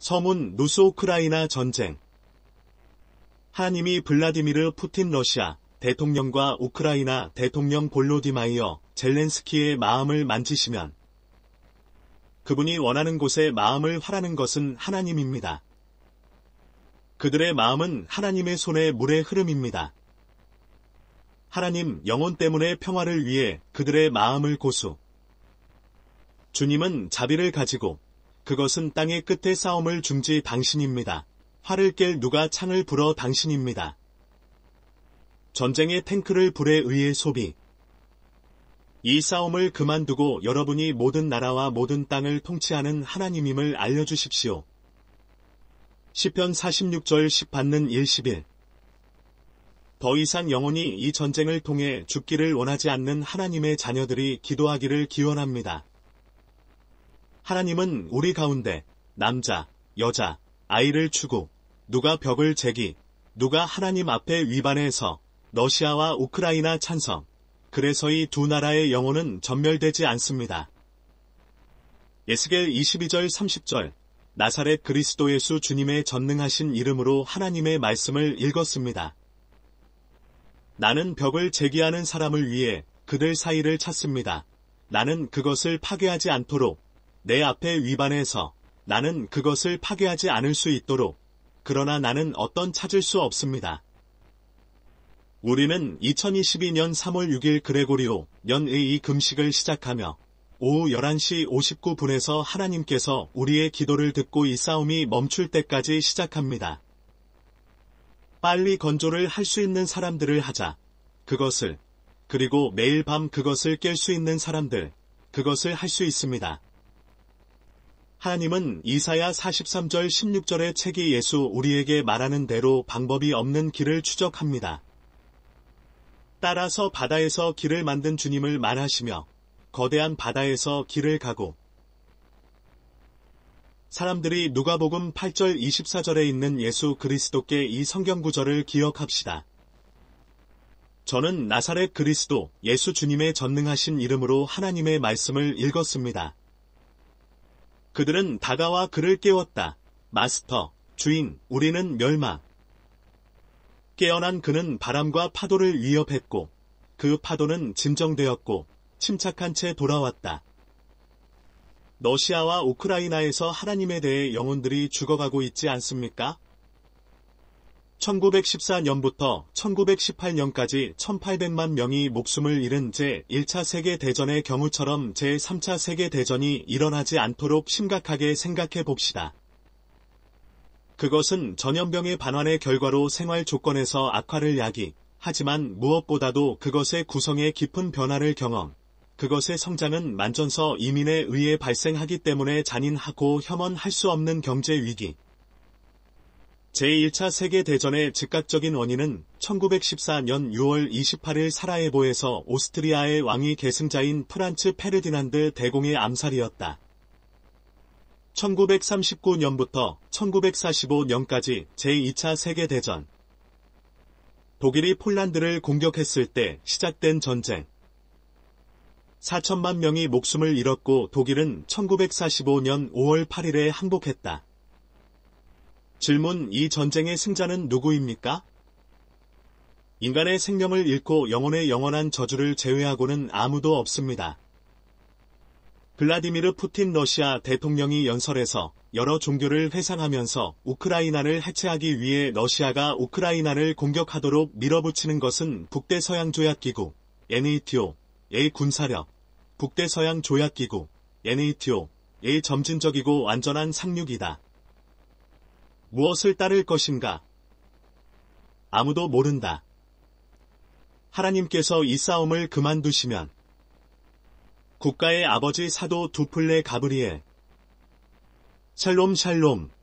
서문 루스우크라이나 전쟁 한임이 블라디미르 푸틴 러시아 대통령과 우크라이나 대통령 볼로디마이어 젤렌스키의 마음을 만지시면 그분이 원하는 곳에 마음을 하라는 것은 하나님입니다. 그들의 마음은 하나님의 손에 물의 흐름입니다. 하나님 영혼 때문에 평화를 위해 그들의 마음을 고수. 주님은 자비를 가지고 그것은 땅의 끝에 싸움을 중지 당신입니다. 활을 깰 누가 창을 불어 당신입니다. 전쟁의 탱크를 불에 의해 소비. 이 싸움을 그만두고 여러분이 모든 나라와 모든 땅을 통치하는 하나님임을 알려주십시오. 10편 46절 10받는 11. 더 이상 영원히이 전쟁을 통해 죽기를 원하지 않는 하나님의 자녀들이 기도하기를 기원합니다. 하나님은 우리 가운데 남자, 여자, 아이를 추구, 누가 벽을 제기, 누가 하나님 앞에 위반해서 러시아와 우크라이나 찬성. 그래서 이 두 나라의 영혼은 전멸되지 않습니다. 예스겔 22절 30절 나사렛 그리스도 예수 주님의 전능하신 이름으로 하나님의 말씀을 읽었습니다. 나는 벽을 제기하는 사람을 위해 그들 사이를 찾습니다. 나는 그것을 파괴하지 않도록 내 앞에 위반해서 나는 그것을 파괴하지 않을 수 있도록 그러나 나는 어떤 찾을 수 없습니다. 우리는 2022년 3월 6일 그레고리오 연의 이 금식을 시작하며 오후 11시 59분에서 하나님께서 우리의 기도를 듣고 이 싸움이 멈출 때까지 시작합니다. 빨리 건조를 할 수 있는 사람들을 하자. 그것을 그리고 매일 밤 그것을 깰 수 있는 사람들 그것을 할 수 있습니다. 하나님은 이사야 43절 16절의 책이 예수 우리에게 말하는 대로 방법이 없는 길을 추적합니다. 따라서 바다에서 길을 만든 주님을 말하시며 거대한 바다에서 길을 가고 사람들이 누가복음 8절 24절에 있는 예수 그리스도께 이 성경 구절을 기억합시다. 저는 나사렛 그리스도 예수 주님의 전능하신 이름으로 하나님의 말씀을 읽었습니다. 그들은 다가와 그를 깨웠다. 마스터, 주인, 우리는 멸망. 깨어난 그는 바람과 파도를 위협했고 그 파도는 진정되었고 침착한 채 돌아왔다. 러시아와 우크라이나에서 하나님에 대해 영혼들이 죽어가고 있지 않습니까? 1914년부터 1918년까지 1800만 명이 목숨을 잃은 제1차 세계대전의 경우처럼 제3차 세계대전이 일어나지 않도록 심각하게 생각해 봅시다. 그것은 전염병의 반환의 결과로 생활 조건에서 악화를 야기, 하지만 무엇보다도 그것의 구성에 깊은 변화를 경험, 그것의 성장은 만전서 이민에 의해 발생하기 때문에 잔인하고 혐언할 수 없는 경제 위기, 제1차 세계대전의 즉각적인 원인은 1914년 6월 28일 사라예보에서 오스트리아의 왕위 계승자인 프란츠 페르디난드 대공의 암살이었다. 1939년부터 1945년까지 제2차 세계대전. 독일이 폴란드를 공격했을 때 시작된 전쟁. 4천만 명이 목숨을 잃었고 독일은 1945년 5월 8일에 항복했다. 질문 이 전쟁의 승자는 누구입니까? 인간의 생명을 잃고 영혼의 영원한 저주를 제외하고는 아무도 없습니다. 블라디미르 푸틴 러시아 대통령이 연설에서 여러 종교를 회상하면서 우크라이나를 해체하기 위해 러시아가 우크라이나를 공격하도록 밀어붙이는 것은 북대서양 조약기구 NATO, 의 군사력, 북대서양 조약기구 NATO, 의 점진적이고 완전한 상륙이다. 무엇을 따를 것인가? 아무도 모른다. 하나님께서 이 싸움을 그만두시면 국가의 아버지 사도 두플레 가브리엘 샬롬 샬롬